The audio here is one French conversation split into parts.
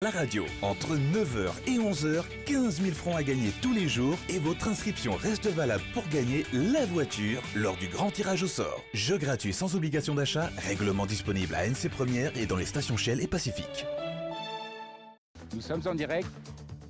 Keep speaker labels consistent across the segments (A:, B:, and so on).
A: La radio, entre 9h et 11h, 15 000 francs à gagner tous les jours et votre inscription reste valable pour gagner la voiture lors du grand tirage au sort. Jeu gratuit sans obligation d'achat, règlement disponible à NC Première et dans les stations Shell et Pacifique. Nous sommes en direct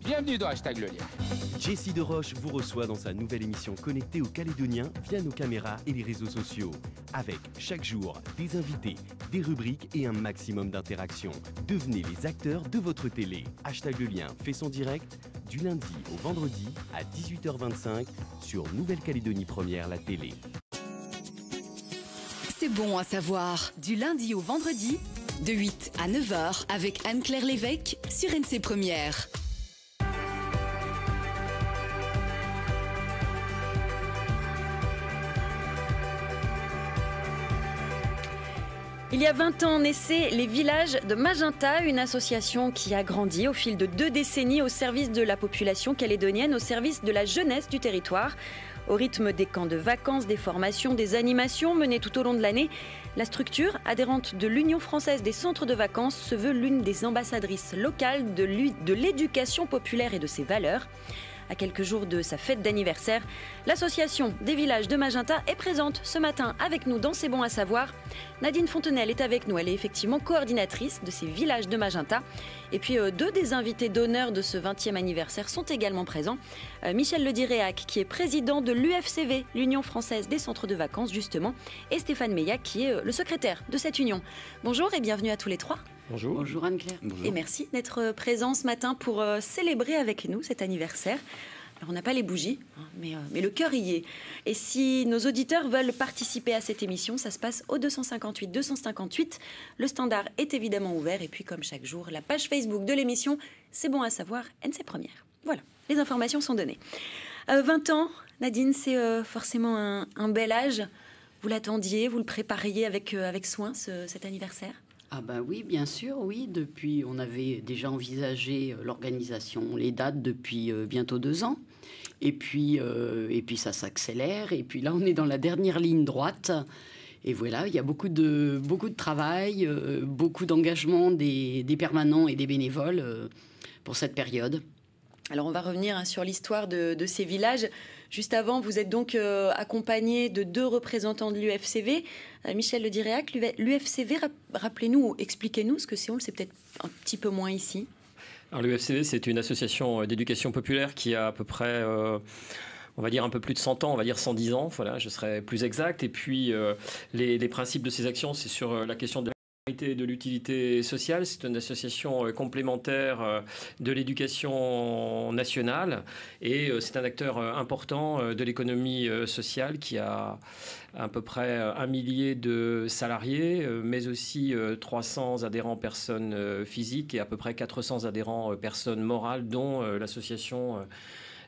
A: Bienvenue dans Hashtag Le Lien. Jessie de vous reçoit dans sa
B: nouvelle émission connectée aux Calédoniens via nos caméras et les réseaux sociaux. Avec chaque jour des invités, des rubriques et un maximum d'interactions. Devenez les acteurs de votre
C: télé. Hashtag Le Lien fait son direct du lundi au vendredi à 18h25 sur Nouvelle-Calédonie Première la télé.
D: C'est bon à savoir, du lundi au vendredi, de 8 à 9h avec Anne-Claire Lévesque
A: sur NC Première.
D: Il y a 20 ans naissait les villages de Magenta, une association qui a grandi au fil de deux décennies au service de la population calédonienne, au service de la jeunesse du territoire. Au rythme des camps de vacances, des formations, des animations menées tout au long de l'année, la structure, adhérente de l'Union française des centres de vacances, se veut l'une des ambassadrices locales de l'éducation populaire et de ses valeurs. À quelques jours de sa fête d'anniversaire, l'association des villages de Magenta est présente ce matin avec nous dans C'est bons à savoir. Nadine Fontenelle est avec nous. Elle est effectivement coordinatrice de ces villages de Magenta. Et puis euh, deux des invités d'honneur de ce 20e anniversaire sont également présents. Euh, Michel Lediréac, qui est président de l'UFCV, l'Union française des centres de vacances justement, et Stéphane Meillac, qui est euh, le secrétaire de cette union. Bonjour et bienvenue à tous les trois.
A: Bonjour. Bonjour
E: Anne-Claire.
D: Et merci d'être présent ce matin pour célébrer avec nous cet anniversaire. Alors, on n'a pas les bougies, hein, euh, mais, le cœur y est. Et si nos auditeurs veulent participer à cette émission, ça se passe au 258 258. Le standard est évidemment ouvert. Et puis, comme chaque jour, la page Facebook de l'émission, c'est bon à savoir, NC Première. Voilà, les informations sont données. 20 euh, ans, Nadine, c'est euh, forcément un, bel âge. Vous l'attendiez, vous le prépariez avec, soin, cet anniversaire
E: ah ben oui, bien sûr, oui. Depuis, on avait déjà envisagé l'organisation, les dates depuis bientôt deux ans. Et puis, euh, et puis ça s'accélère. Et puis là, on est dans la dernière ligne droite. Et voilà, il y a beaucoup de, beaucoup de travail, euh, beaucoup d'engagement des, des, permanents et des bénévoles euh, pour cette période.
D: Alors on va revenir
E: hein, sur l'histoire de, de, ces villages.
D: Juste avant, vous êtes donc accompagné de deux représentants de l'UFCV. Michel Le Diréac, l'UFCV, rappelez-nous, expliquez-nous ce que c'est, on le sait peut-être un petit peu moins ici.
C: Alors c'est une association euh, d'éducation populaire qui a à peu près, euh, on va dire un peu plus de 100 ans, on va dire 110 ans, voilà, je serais plus exact. Et puis euh, les, les, principes de ces actions, c'est sur la question de de l'utilité sociale, c'est une association euh, complémentaire euh, de l'éducation nationale et euh, c'est un acteur important de l'économie sociale qui a à peu près un millier de salariés, mais aussi 300 adhérents personnes physiques et à peu près 400 adhérents personnes morales, dont l'association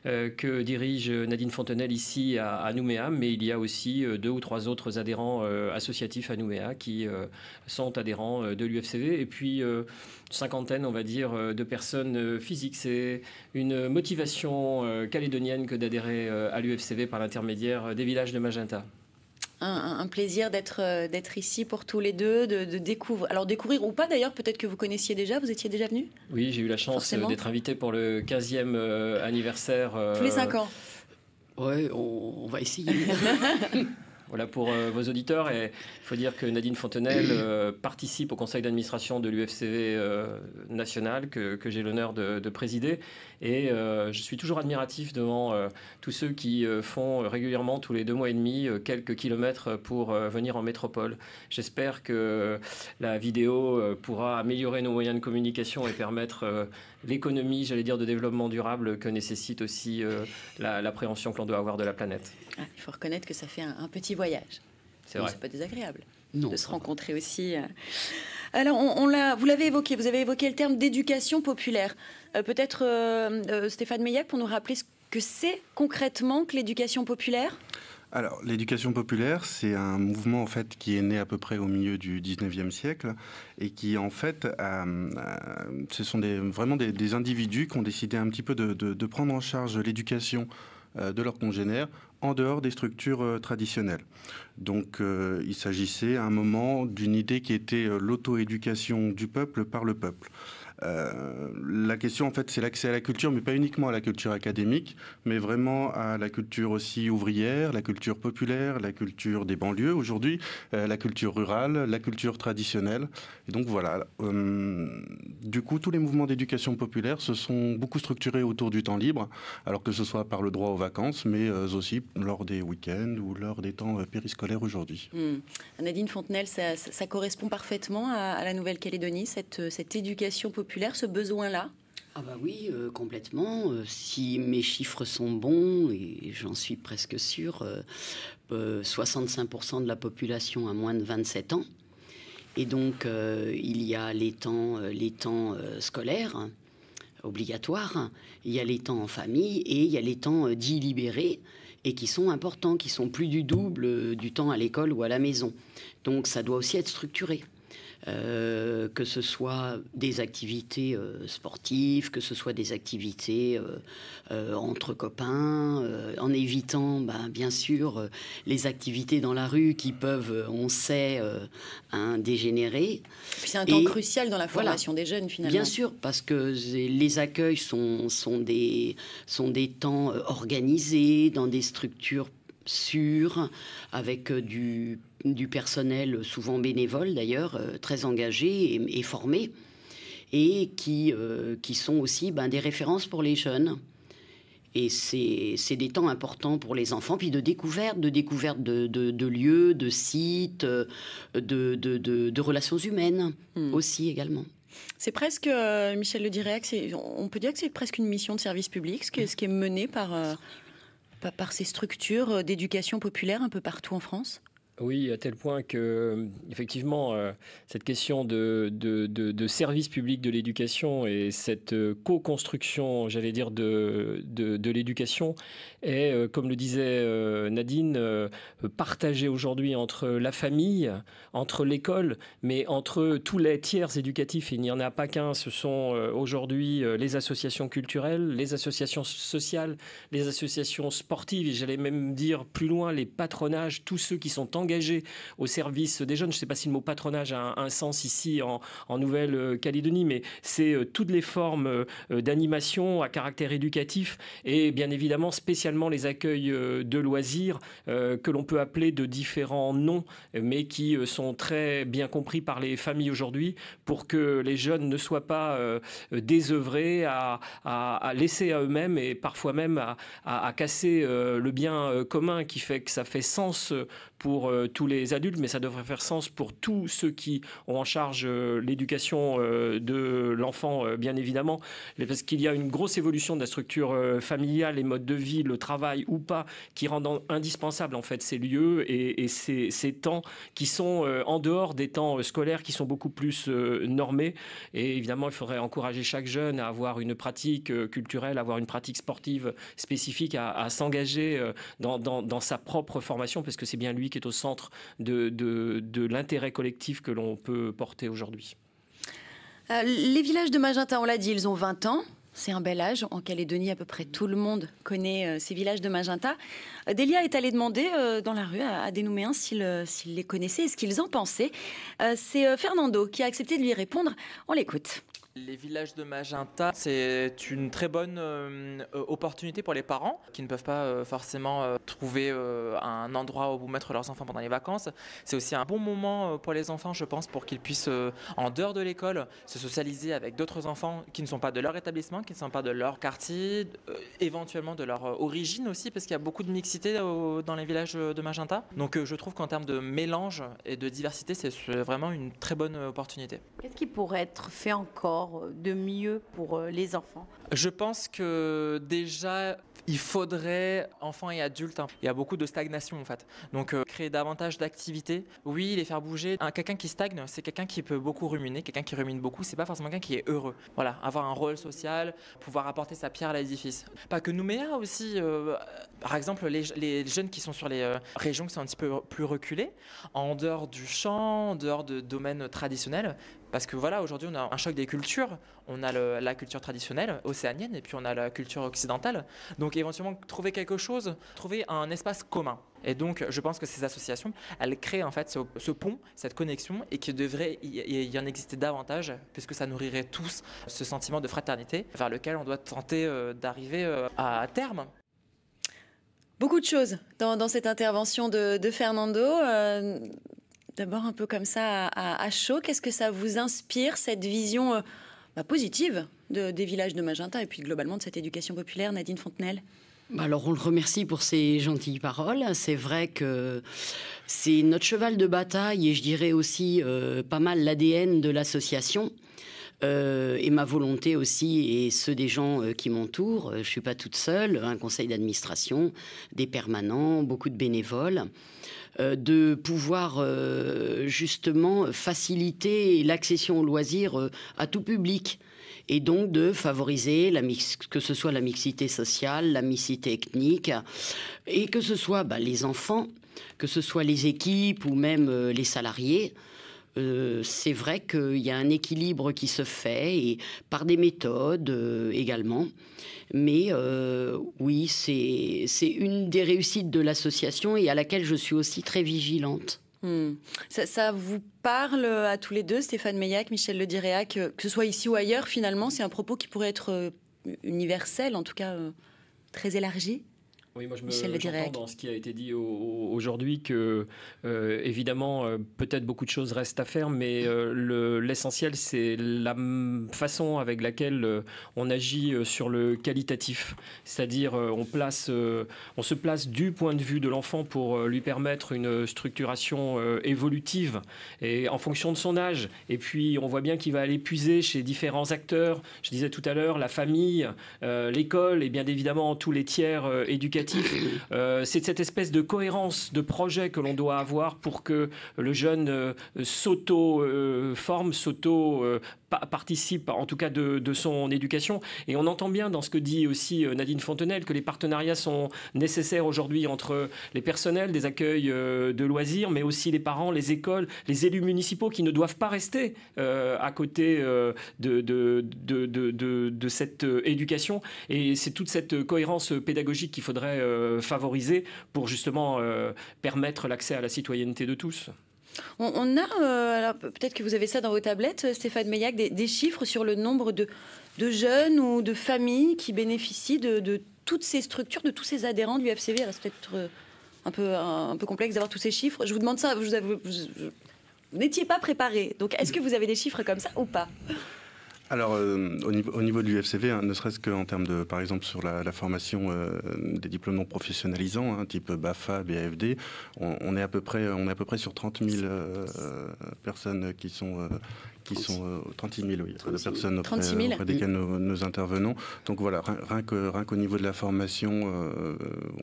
C: euh, que dirige Nadine Fontenelle ici à, Nouméa, mais il y a aussi euh, deux ou trois autres adhérents euh, associatifs à Nouméa qui sont adhérents de l'UFCV. Et puis, cinquantaine, on va dire, de personnes physiques. C'est une motivation calédonienne que d'adhérer à l'UFCV par l'intermédiaire des villages de Magenta
D: un, plaisir d'être euh, d'être ici pour tous les deux, de, découvrir. Alors découvrir ou pas d'ailleurs, peut-être que vous connaissiez déjà, vous étiez déjà venu
C: Oui, j'ai eu la chance euh, d'être invité pour le 15e euh, anniversaire. tous les 5 ans
E: Ouais, on, va essayer.
C: Voilà pour vos auditeurs. Et il faut dire que Nadine Fontenelle participe au conseil d'administration de l'UFCV national que, j'ai l'honneur de, de, présider. Et euh, je suis toujours admiratif devant euh, tous ceux qui euh, font régulièrement, tous les deux mois et demi, quelques kilomètres pour venir en métropole. J'espère que la vidéo pourra améliorer nos moyens de communication et permettre l'économie, j'allais dire, de développement durable que nécessite aussi l'appréhension que l'on doit avoir de la planète.
D: Ah, il faut reconnaître que ça fait un, petit voyage. C'est vrai. C'est pas désagréable de se rencontrer aussi. Alors, on, vous l'avez évoqué, vous avez évoqué le terme d'éducation populaire. Euh, peut-être euh, euh, Stéphane Meillac pour nous rappeler ce que c'est concrètement que l'éducation populaire
B: alors, l'éducation populaire, c'est un mouvement en fait qui est né à peu près au milieu du 19e siècle et qui en fait, ce sont vraiment des, individus qui ont décidé un petit peu de prendre en charge l'éducation de leurs congénères en dehors des structures euh, traditionnelles. Donc euh, il s'agissait à un moment d'une idée qui était euh, l'auto-éducation du peuple par le peuple. Euh, la question, en fait, c'est l'accès à la culture, mais pas uniquement à la culture académique, mais vraiment à la culture aussi ouvrière, la culture populaire, la culture des banlieues aujourd'hui, euh, la culture rurale, la culture traditionnelle. Et donc voilà. Euh, du coup, tous les mouvements d'éducation populaire se sont beaucoup structurés autour du temps libre, alors que ce soit par le droit aux vacances, mais aussi lors des week-ends ou lors des temps périscolaires aujourd'hui.
D: Hmm. Nadine Fontenelle, ça, correspond parfaitement à, la Nouvelle-Calédonie, cette, cette éducation populaire ce besoin-là
E: ah bah oui, euh, complètement. Euh, si mes chiffres sont bons, et j'en suis presque sûr, 65% euh, de la population a moins de 27 ans. Et donc, il y a les temps, les temps scolaires hein, obligatoires, il y a les temps en famille et il y a les temps dits libérés et qui sont importants, qui sont plus du double du temps à l'école ou à la maison. Donc, ça doit aussi être structuré que ce soit des activités euh, sportives, que ce soit des activités euh, euh, entre copains, en évitant ben, bien sûr les activités dans la rue qui peuvent, on sait, hein, dégénérer.
D: C'est un temps crucial dans la formation des jeunes finalement. Bien sûr,
E: parce que les accueils sont, sont, des, sont des temps organisés dans des structures sûres, avec du du personnel, souvent bénévole d'ailleurs, euh, très engagé et, formé, et qui, euh, qui sont aussi ben, des références pour les jeunes. Et c'est des temps importants pour les enfants, puis de découverte, de découverte de, lieux, de sites, euh, de, relations humaines hmm. aussi également.
D: C'est presque, Michel le dirait, on peut dire que c'est presque une mission de service public, ce qui, est mené par ces structures d'éducation populaire un peu partout en France
C: oui, à tel point que, euh, effectivement, euh, cette question de, de, service public de l'éducation et cette euh, co-construction, j'allais dire, de, de, l'éducation est, comme le disait Nadine, partagée aujourd'hui entre la famille, entre l'école, mais entre tous les tiers éducatifs. il n'y en a pas qu'un, ce sont aujourd'hui les associations culturelles, les associations sociales, les associations sportives, et j'allais même dire plus loin, les patronages, tous ceux qui sont engagés au service des jeunes. Je ne sais pas si le mot patronage a un, sens ici en, Nouvelle-Calédonie, mais c'est euh, toutes les formes euh, d'animation à caractère éducatif et bien évidemment spécialement les accueils euh, de loisirs que l'on peut appeler de différents noms, mais qui sont très bien compris par les familles aujourd'hui pour que les jeunes ne soient pas désœuvrés à, laisser à eux-mêmes et parfois même à, à casser le bien commun qui fait que ça fait sens pour euh, tous les adultes, mais ça devrait faire sens pour tous ceux qui ont en charge euh, l'éducation euh, de l'enfant, bien évidemment, parce qu'il y a une grosse évolution de la structure familiale, les modes de vie, le travail ou pas, qui rendent indispensables en fait ces lieux et, ces, temps qui sont en dehors des temps scolaires, qui sont beaucoup plus normés. Et évidemment, il faudrait encourager chaque jeune à avoir une pratique culturelle, avoir une pratique sportive spécifique, à, s'engager dans, dans sa propre formation, parce que c'est bien lui qui est au centre de, de, l'intérêt collectif que l'on peut porter aujourd'hui.
D: Euh, les villages de Magenta, on l'a dit, ils ont 20 ans. C'est un bel âge. En Calédonie, à peu près tout le monde connaît euh, ces villages de Magenta. Euh, Delia est allée demander dans la rue à, à des Nouméens s'ils les connaissaient et ce qu'ils en pensaient. C'est Fernando qui a accepté de lui répondre. On l'écoute.
A: Les villages de Magenta, c'est une très bonne euh, euh, opportunité pour les parents qui ne peuvent pas euh, forcément trouver un endroit où mettre leurs enfants pendant les vacances. C'est aussi un bon moment pour les enfants, je pense, pour qu'ils puissent, en dehors de l'école, se socialiser avec d'autres enfants qui ne sont pas de leur établissement, qui ne sont pas de leur quartier, éventuellement de leur origine aussi, parce qu'il y a beaucoup de mixité dans les villages de Magenta. Donc je trouve qu'en termes de mélange et de diversité, c'est vraiment une très bonne opportunité.
D: Qu'est-ce qui pourrait être fait encore euh, de mieux pour euh, les enfants
A: Je pense que déjà, il faudrait, enfants et adultes, hein. il y a beaucoup de stagnation en fait. Donc euh, créer davantage d'activités, oui, les faire bouger. Un, quelqu'un qui stagne, c'est quelqu'un qui peut beaucoup ruminer, quelqu'un qui rumine beaucoup, c'est pas forcément quelqu'un qui est heureux. Voilà, avoir un rôle social, pouvoir apporter sa pierre à l'édifice. Pas que Nouméa aussi, par exemple, les, jeunes qui sont sur les régions qui sont un petit peu plus reculées, en dehors du champ, en dehors de domaines traditionnels, parce que voilà, aujourd'hui, on a un choc des cultures. On a la culture traditionnelle océanienne et puis on a la culture occidentale. Donc éventuellement, trouver quelque chose, trouver un espace commun. Et donc, je pense que ces associations, elles créent en fait ce, pont, cette connexion, et qu'il devrait y, y, en exister davantage, puisque ça nourrirait tous ce sentiment de fraternité vers lequel on doit tenter euh, d'arriver euh, à terme. Beaucoup
D: de choses dans, cette intervention de, Fernando. Euh, D'abord un peu comme ça à, chaud, qu'est-ce que ça vous inspire, cette vision euh, bah, positive des villages de Magenta et puis globalement de cette éducation populaire, Nadine Fontenelle
E: bah, alors on le remercie pour ses gentilles paroles. C'est vrai que c'est notre cheval de bataille et je dirais aussi euh, pas mal l'ADN de l'association. Euh, et ma volonté aussi, et ceux des gens euh, qui m'entourent. Euh, je ne suis pas toute seule, un conseil d'administration, des permanents, beaucoup de bénévoles, de pouvoir justement faciliter l'accession aux loisirs à tout public et donc de favoriser que ce soit la mixité sociale, la mixité ethnique, et que ce soit bah, les enfants, que ce soit les équipes ou même les salariés. Euh, c'est vrai qu'il y a un équilibre qui se fait et par des méthodes euh, également. Mais euh, oui, c'est une des réussites de l'association et à laquelle je suis aussi très vigilante.
D: Hmm. Ça, vous parle à tous les deux, Stéphane Meillac, Michel Le Diréac, que ce soit ici ou ailleurs, finalement, c'est un propos qui pourrait être universel, en tout cas très élargi
C: oui, moi je me dans ce qui a été dit aujourd'hui que euh, évidemment euh, peut-être beaucoup de choses restent à faire, mais euh, l'essentiel c'est la façon avec laquelle on agit sur le qualitatif, c'est-à-dire on place, on se place du point de vue de l'enfant pour lui permettre une structuration évolutive et en fonction de son âge. Et puis on voit bien qu'il va aller puiser chez différents acteurs. Je disais tout à l'heure la famille, l'école et bien évidemment tous les tiers éducatifs eh euh, c'est cette espèce de cohérence de projet que l'on doit avoir pour que le jeune s'auto-forme, euh, s'auto euh, participe en tout cas de, son éducation. Et on entend bien dans ce que dit aussi euh, Nadine Fontenelle que les partenariats sont nécessaires aujourd'hui entre les personnels des accueils euh, de loisirs, mais aussi les parents, les écoles, les élus municipaux qui ne doivent pas rester euh, à côté de, cette éducation. Et c'est toute cette cohérence pédagogique qu'il faudrait favoriser pour justement permettre l'accès à la citoyenneté de tous.
D: On, a, euh, alors peut-être que vous avez ça dans vos tablettes, euh, Stéphane Meillac, des, chiffres sur le nombre de, jeunes ou de familles qui bénéficient de, toutes ces structures, de tous ces adhérents du FCV. c'est peut-être euh, un peu, complexe d'avoir tous ces chiffres. Je vous demande ça, vous n'étiez pas préparé. Donc est-ce mm. que vous avez des chiffres comme ça ou pas
B: alors, euh, au, niveau, au, niveau, de l'UFCV, hein, ne serait-ce qu'en termes de, par exemple, sur la, la formation euh, des diplômes non professionnalisants, hein, type BAFA, BAFD, on, est à peu près, on est à peu près sur 30 000 euh, personnes qui sont qui sont 36 000, euh, oui, personnes auprès, desquelles nous, intervenons. Donc voilà, rien, qu'au niveau de la formation, euh,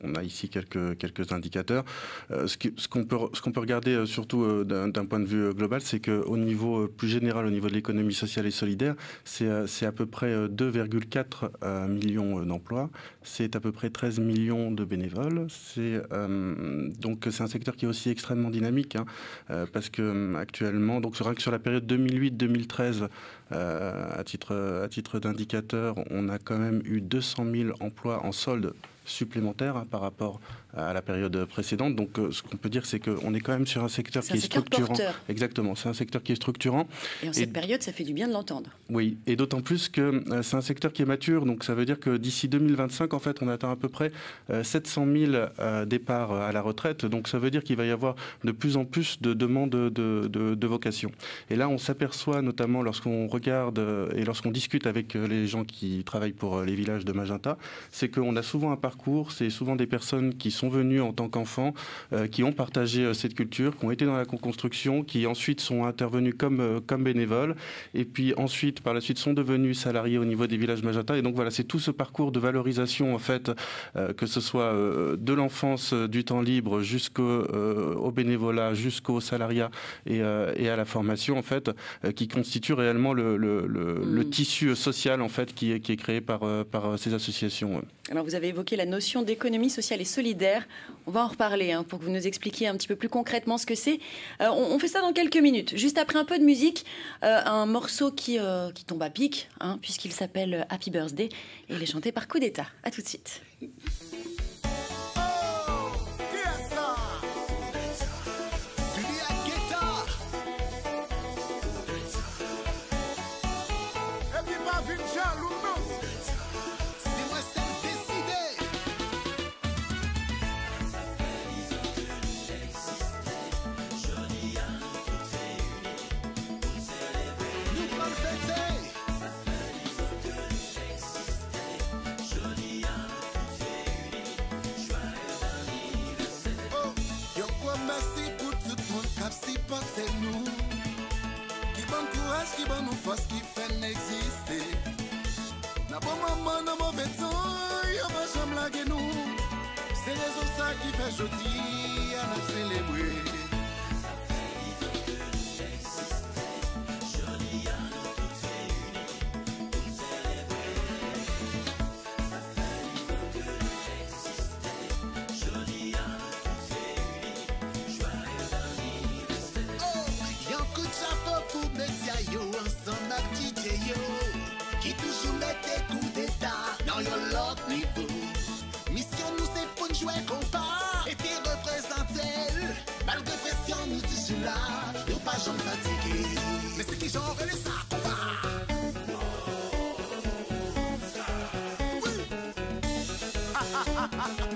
B: on a ici quelques, quelques indicateurs. Euh, ce qu'on ce peut, regarder surtout d'un point de vue global, c'est qu'au niveau plus général, au niveau de l'économie sociale et solidaire, c'est à peu près 2,4 millions d'emplois, c'est à peu près 13 millions de bénévoles. donc c'est un secteur qui est aussi extrêmement dynamique, hein, parce que actuellement, donc sur la période 2008, 2013 euh, à titre, à titre d'indicateur, on a quand même eu 200 000 emplois en solde supplémentaire hein, par rapport à la période précédente. Donc, euh, ce qu'on peut dire, c'est qu'on est quand même sur un secteur qui est structurant. Exactement, c'est un secteur qui est structurant. Et en cette
D: période, ça fait du bien de l'entendre.
B: Oui, et d'autant plus que euh, c'est un secteur qui est mature. Donc, ça veut dire que d'ici 2025, en fait, on atteint à peu près 700 euh, 000 départs à la retraite. Donc, ça veut dire qu'il va y avoir de plus en plus de demandes de, de, Et là, on s'aperçoit, notamment lorsqu'on regarde et lorsqu'on discute avec les gens qui travaillent pour les villages de Magenta, c'est qu'on a souvent un parcours c'est souvent des personnes qui sont venues en tant qu'enfants, euh, qui ont partagé euh, cette culture, qui ont été dans la construction, qui ensuite sont intervenues comme, euh, comme bénévoles, et puis ensuite, par la suite, sont devenus salariés au niveau des villages Majata. Et donc voilà, c'est tout ce parcours de valorisation, en fait, que ce soit de l'enfance, du temps libre, jusqu'au bénévolat, jusqu'au salariat et, à la formation, en fait, qui constitue réellement le, mm. tissu social en fait qui est, créé par, par ces associations.
D: Alors vous avez évoqué la notion d'économie sociale et solidaire. On va en reparler hein, pour que vous nous expliquiez un petit peu plus concrètement ce que c'est. Euh, on, fait ça dans quelques minutes. Juste après un peu de musique, euh, un morceau qui, euh, qui, tombe à pic, hein, puisqu'il s'appelle Happy Birthday et il est chanté par Coup d'État. À tout de suite.
A: Se nou
B: Ki ban kouaj, ki ban mou fos Ki fen eksiste Na bon maman, nan mou veton Yon pa chan blage nou Se de zo sa ki fen joti An ap selebwe I'm ha ha ha ha ha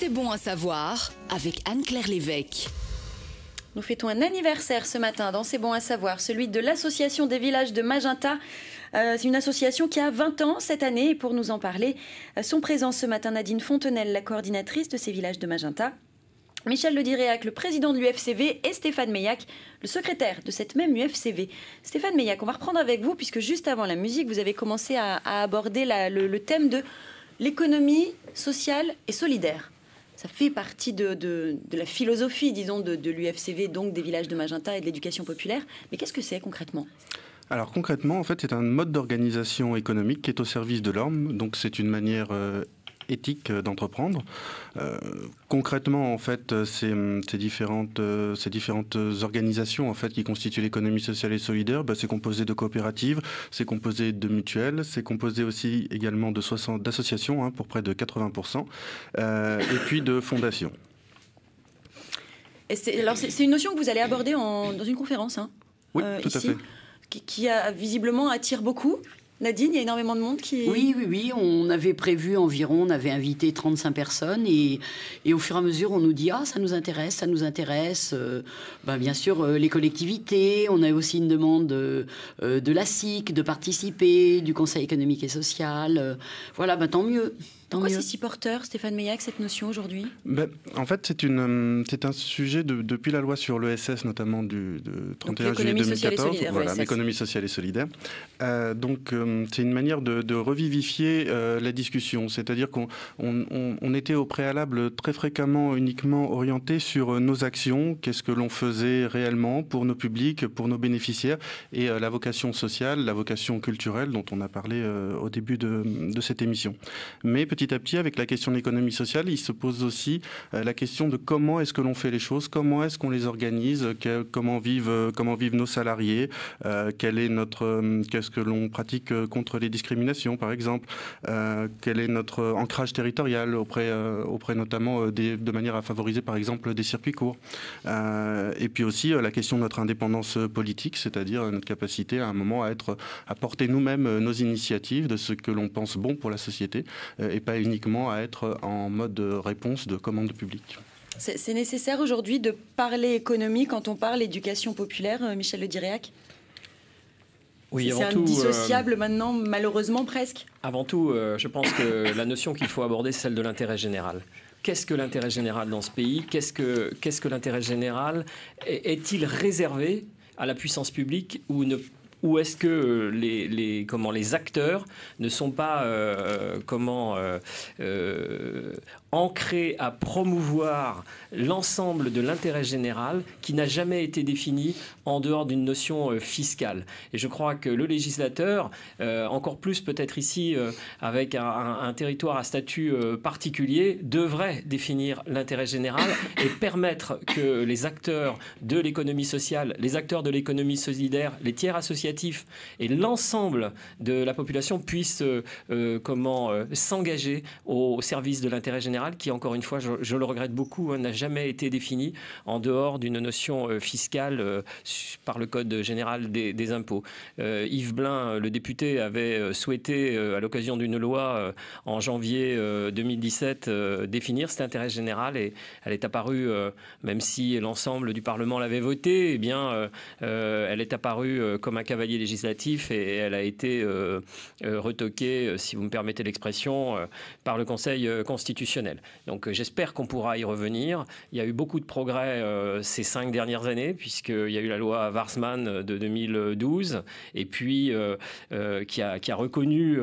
D: C'est bon à savoir avec Anne-Claire Lévesque. Nous fêtons un anniversaire ce matin dans C'est bon à savoir, celui de l'association des villages de Magenta. Euh, c'est une association qui a 20 ans cette année et pour nous en parler euh, sont présents ce matin Nadine Fontenelle, la coordinatrice de ces villages de Magenta. Michel Ledireac, le président de l'UFCV, et Stéphane Meillac, le secrétaire de cette même UFCV. Stéphane Meillac, on va reprendre avec vous, puisque juste avant la musique, vous avez commencé à, aborder le thème de l'économie sociale et solidaire ça fait partie de, la philosophie, disons, de, l'UFCV, donc des villages de Magenta et de l'éducation populaire. Mais qu'est-ce que c'est concrètement
B: alors concrètement, en fait, c'est un mode d'organisation économique qui est au service de l'homme. Donc c'est une manière euh, éthique euh, d'entreprendre. Euh, concrètement, en fait, euh, hum, ces, différentes, ces différentes organisations en fait, qui constituent l'économie sociale et solidaire, bah, c'est composé de coopératives, c'est composé de mutuelles, c'est composé aussi également de d'associations hein, pour près de 80%, et puis de fondations.
D: c'est une notion que vous allez aborder dans une conférence. Hein, oui, tout à fait. Qui, qui a, visiblement attire beaucoup.
E: Nadine, il y a énormément de monde qui... Oui, oui, oui, on avait prévu environ, on avait invité 35 personnes et, au fur et à mesure, on nous dit, ah, ça nous intéresse, ça nous intéresse. Euh, ben, bien sûr, euh, les collectivités, on a aussi une demande euh, de la SIC de participer, du Conseil économique et social. voilà, ben, tant mieux.
D: Pourquoi c'est si porteur, Stéphane Meillac, cette notion aujourd'hui
B: ben, En fait, c'est hum, un sujet depuis la loi sur l'ESS, notamment du 31 juillet 2014, voilà, l'économie sociale et solidaire. Euh, donc, hum, c'est une manière de, revivifier euh, la discussion. C'est-à-dire qu'on on, était au préalable très fréquemment uniquement orienté sur euh, nos actions, qu'est-ce que l'on faisait réellement pour nos publics, pour nos bénéficiaires, et la vocation sociale, la vocation culturelle dont on a parlé au début de, cette émission. Mais petit petit à petit, avec la question de l'économie sociale, il se pose aussi euh, la question de comment est-ce que l'on fait les choses, comment est-ce qu'on les organise, euh, comment, vivent, euh, comment vivent nos salariés, qu'est-ce que l'on pratique contre les discriminations, par exemple, quel est notre ancrage territorial auprès, auprès notamment de manière à favoriser, par exemple, des circuits courts. et puis aussi la question de notre indépendance politique, c'est-à-dire notre capacité à un moment à être, à porter nous-mêmes nos initiatives de ce que l'on pense bon pour la société uniquement à être en mode réponse de commande publique.
D: C'est nécessaire aujourd'hui de parler économie quand on parle éducation populaire, euh, Michel Le Diriac
C: oui, c'est indissociable
D: euh, maintenant, malheureusement presque.
C: Avant tout, euh, je pense que la notion qu'il faut aborder, c'est celle de l'intérêt général. Qu'est-ce que l'intérêt général dans ce pays Qu'est-ce que, qu'est-ce que l'intérêt général Est-il réservé à la puissance publique ou ne ou est-ce que euh, les, comment, les acteurs ne sont pas euh, euh, comment, ancré à promouvoir l'ensemble de l'intérêt général qui n'a jamais été défini en dehors d'une notion euh, fiscale. Et je crois que le législateur, euh, encore plus peut-être ici euh, avec un, territoire à statut particulier, devrait définir l'intérêt général et permettre que les acteurs de l'économie sociale, les acteurs de l'économie solidaire, les tiers associatifs et l'ensemble de la population puissent comment s'engager au service de l'intérêt général qui, encore une fois, je, le regrette beaucoup, hein, n'a jamais été définie en dehors d'une notion euh, fiscale euh, par le Code général des, impôts. Euh, Yves Blin, le député, avait souhaité, à l'occasion d'une loi en janvier 2017, définir cet intérêt général et elle est apparue, même si l'ensemble du Parlement l'avait voté, eh bien, elle est apparue comme un cavalier législatif et elle a été retoquée, si vous me permettez l'expression, par le Conseil constitutionnel. Donc euh, j'espère qu'on pourra y revenir. Il y a eu beaucoup de progrès euh, ces cinq dernières années, puisqu'il y a eu la loi Warsman euh, de 2012, et puis qui, a, reconnu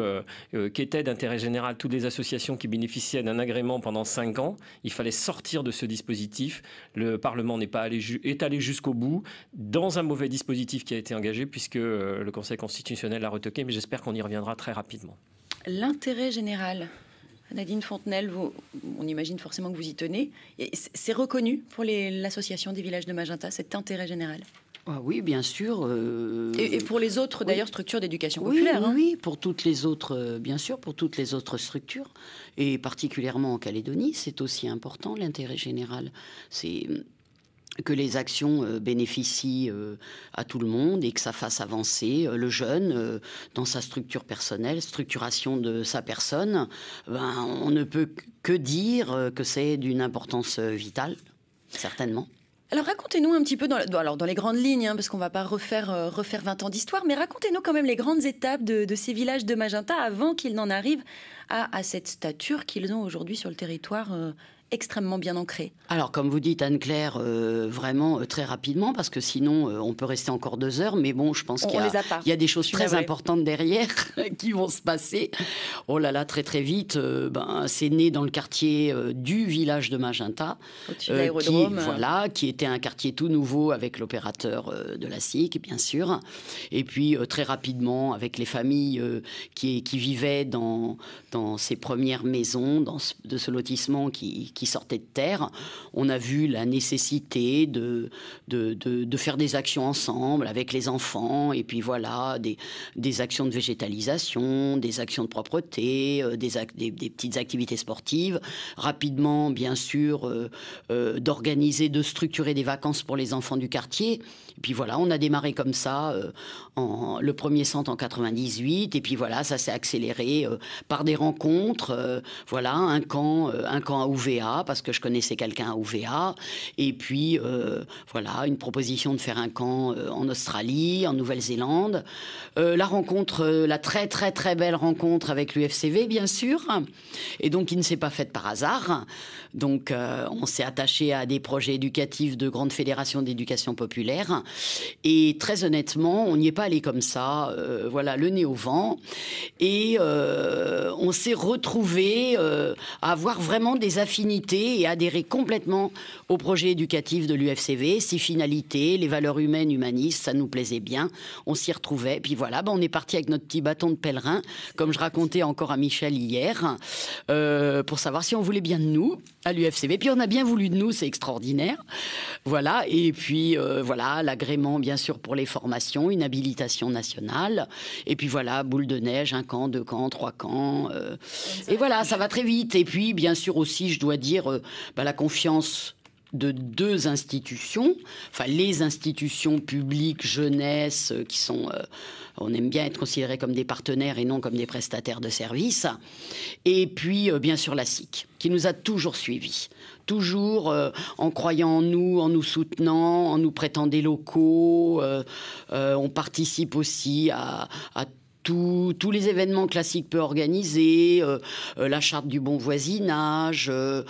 C: qu'était d'intérêt général toutes les associations qui bénéficiaient d'un agrément pendant cinq ans. Il fallait sortir de ce dispositif. Le Parlement n'est pas allé est allé jusqu'au bout dans un mauvais dispositif qui a été engagé, puisque le Conseil constitutionnel l'a retoqué, mais j'espère qu'on y reviendra très rapidement.
D: L'intérêt général Nadine Fontenelle, vous, on imagine forcément que vous y tenez. C'est reconnu pour l'association des villages de Magenta, cet intérêt général
E: ah oui, bien sûr. Euh, et, pour
D: les autres, d'ailleurs, structures d'éducation populaire. Hein
E: oui, pour toutes les autres, euh, bien sûr, pour toutes les autres structures, et particulièrement en Calédonie, c'est aussi important l'intérêt général. C'est que les actions euh, bénéficient euh, à tout le monde et que ça fasse avancer euh, le jeune dans sa structure personnelle, structuration de sa personne, ben, on ne peut que dire que c'est d'une importance vitale, certainement.
D: Alors racontez-nous un petit peu, dans, alors dans les grandes lignes, hein, parce qu'on ne va pas refaire, refaire 20 ans d'histoire, mais racontez-nous quand même les grandes étapes de, ces villages de Magenta avant qu'ils n'en arrivent à, cette stature qu'ils ont aujourd'hui sur le territoire extrêmement bien ancré.
E: Alors, comme vous dites, Anne-Claire, euh, vraiment euh, très rapidement, parce que sinon, euh, on peut rester encore deux heures. Mais bon, je pense qu'il y, y, a des choses très importantes derrière qui vont se passer. Oh là là, très très vite. ben, c'est né dans le quartier du village de Magenta. au voilà, qui était un quartier tout nouveau avec l'opérateur de la SIC, bien sûr. Et puis, très rapidement, avec les familles qui, qui vivaient dans, dans ces premières maisons, dans de ce lotissement qui qui sortaient de terre. On a vu la nécessité de, de, faire des actions ensemble avec les enfants, et puis voilà, des, actions de végétalisation, des actions de propreté, euh, des, petites activités sportives. Rapidement, bien sûr, euh, euh, d'organiser, de structurer des vacances pour les enfants du quartier. Et puis voilà, on a démarré comme ça, euh, en, le premier centre en 98, et puis voilà, ça s'est accéléré euh, par des rencontres. Euh, voilà, un camp, un camp à UVA, parce que je connaissais quelqu'un à UVA, et puis voilà, une proposition de faire un camp en Australie, en Nouvelle-Zélande. la rencontre, la très très très belle rencontre avec l'UFCV, bien sûr, et donc il ne s'est pas faite par hasard. Donc on s'est attaché à des projets éducatifs de grandes fédérations d'éducation populaire et très honnêtement, on n'y est pas allé comme ça, euh, voilà, le nez au vent. Et euh, on s'est retrouvé euh, à avoir vraiment des affinités et adhérer complètement au projet éducatif de l'UFCV, ses finalités, les valeurs humaines, humanistes, ça nous plaisait bien. On s'y retrouvait. Puis voilà, ben, on est parti avec notre petit bâton de pèlerin, comme je racontais encore à Michel hier, pour savoir si on voulait bien de nous à l'UFCB. Puis on a bien voulu de nous, c'est extraordinaire. Voilà, et puis euh, voilà, l'agrément bien sûr pour les formations, une habilitation nationale, et puis voilà, boule de neige, un camp, deux camps, trois camps. Euh. et voilà, ça va très vite. Et puis bien sûr aussi, je dois dire, euh, bah, la confiance de deux institutions, enfin les institutions publiques, jeunesse, euh, qui sont, euh, on aime bien être considérés comme des partenaires et non comme des prestataires de services, et puis euh, bien sûr la SIC, qui nous a toujours suivis, toujours en croyant en nous, en nous soutenant, en nous prêtant des locaux, on participe aussi à tous les événements classiques peut organiser, euh, euh, la charte du bon voisinage, euh,